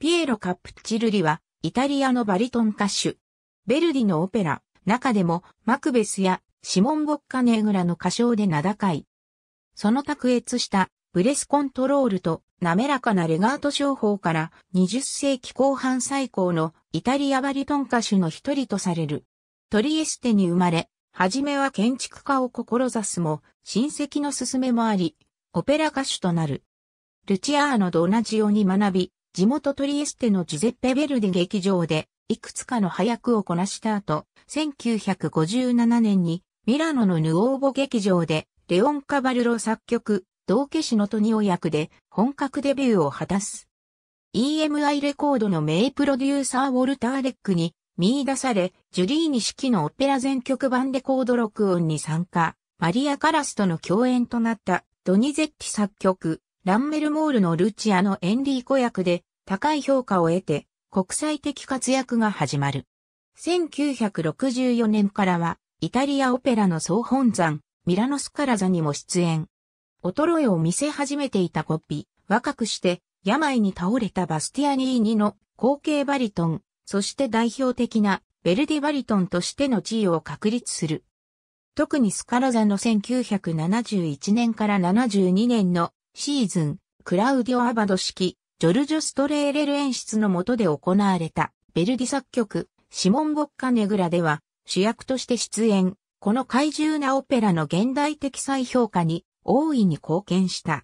ピエロ・カプチルリは、イタリアのバリトン歌手。ベルディのオペラ、中でも、マクベスや、シモン・ボッカネグラの歌唱で名高い。その卓越した、ブレスコントロールと、滑らかなレガート商法から、20世紀後半最高の、イタリアバリトン歌手の一人とされる。トリエステに生まれ、はじめは建築家を志すも、親戚の勧めもあり、オペラ歌手となる。ルチアーノと同じように学び、地元トリエステのジュゼッペ・ヴェルディ劇場で、いくつかの早くをこなした後、1957年にミラノのヌオーボ劇場で、レオン・カバルロ作曲、道化師のトニオ役で本格デビューを果たす。EMI レコードの名プロデューサーウォルター・レックに見出され、ジュリーニ式のオペラ全曲版レコード録音に参加、マリア・カラスとの共演となったドニゼッティ作曲、ランメルモールのルチアのエンリーコ役で高い評価を得て国際的活躍が始まる。1964年からはイタリアオペラの総本山、ミラノスカラザにも出演。衰えを見せ始めていたコピ、若くして病に倒れたバスティアニーニの後継バリトン、そして代表的なベルディバリトンとしての地位を確立する。特にスカラザの1971年から72年のシーズン、クラウディオ・アバド式、ジョルジョ・ストレーレル演出の下で行われた、ベルディ作曲、シモン・ボッカ・ネグラでは、主役として出演、この怪獣なオペラの現代的再評価に大いに貢献した。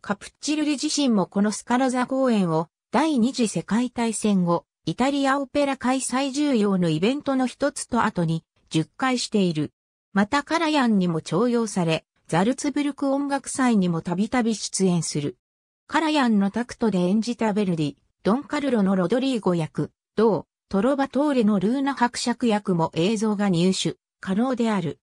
カプッチルリ自身もこのスカラザ公演を第二次世界大戦後、イタリアオペラ開催重要のイベントの一つと後に10回している。またカラヤンにも徴用され、ザルツブルク音楽祭にもたびたび出演する。カラヤンのタクトで演じたベルディ、ドンカルロのロドリーゴ役、同、トロバトーレのルーナ伯爵役も映像が入手、可能である。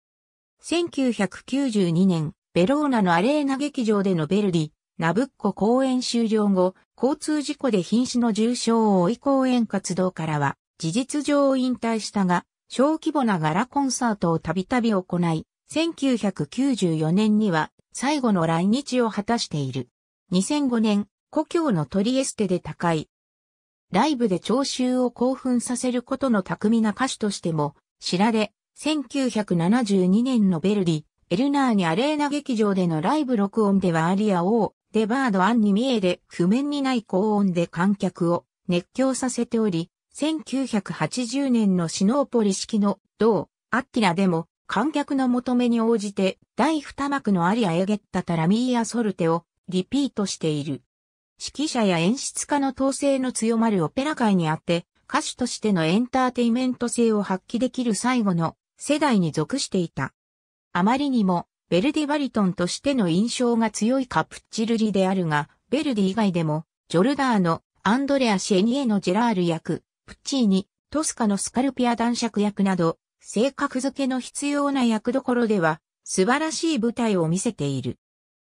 1992年、ベローナのアレーナ劇場でのベルディ、ナブッコ公演終了後、交通事故で瀕死の重傷を追い公演活動からは、事実上引退したが、小規模なガラコンサートをたびたび行い、1994年には最後の来日を果たしている。2005年、故郷のトリエステで高い。ライブで聴衆を興奮させることの巧みな歌手としても知られ、1972年のベルディ、エルナーニアレーナ劇場でのライブ録音ではアリア王、デバード・アンに見えで譜面にない高音で観客を熱狂させており、1980年のシノーポリ式の同、アッティラでも観客の求めに応じて第二幕のアリアエゲッタ・タラミーア・ソルテをリピートしている。指揮者や演出家の統制の強まるオペラ界にあって、歌手としてのエンターテイメント性を発揮できる最後の世代に属していた。あまりにも、ヴェルディバリトンとしての印象が強いカプッチルリであるが、ヴェルディ以外でも、ジョルダーノ、アンドレア・シェニエのジェラール役、プッチーニ、トスカのスカルピア男爵役など、性格付けの必要な役どころでは、素晴らしい舞台を見せている。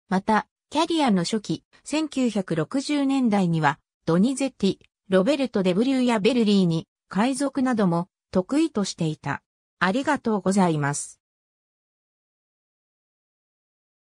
また、キャリアの初期、1960年代には、ドニゼッティ、ロベルト・デブリューやベルリーに、海賊なども得意としていた。ありがとうございます。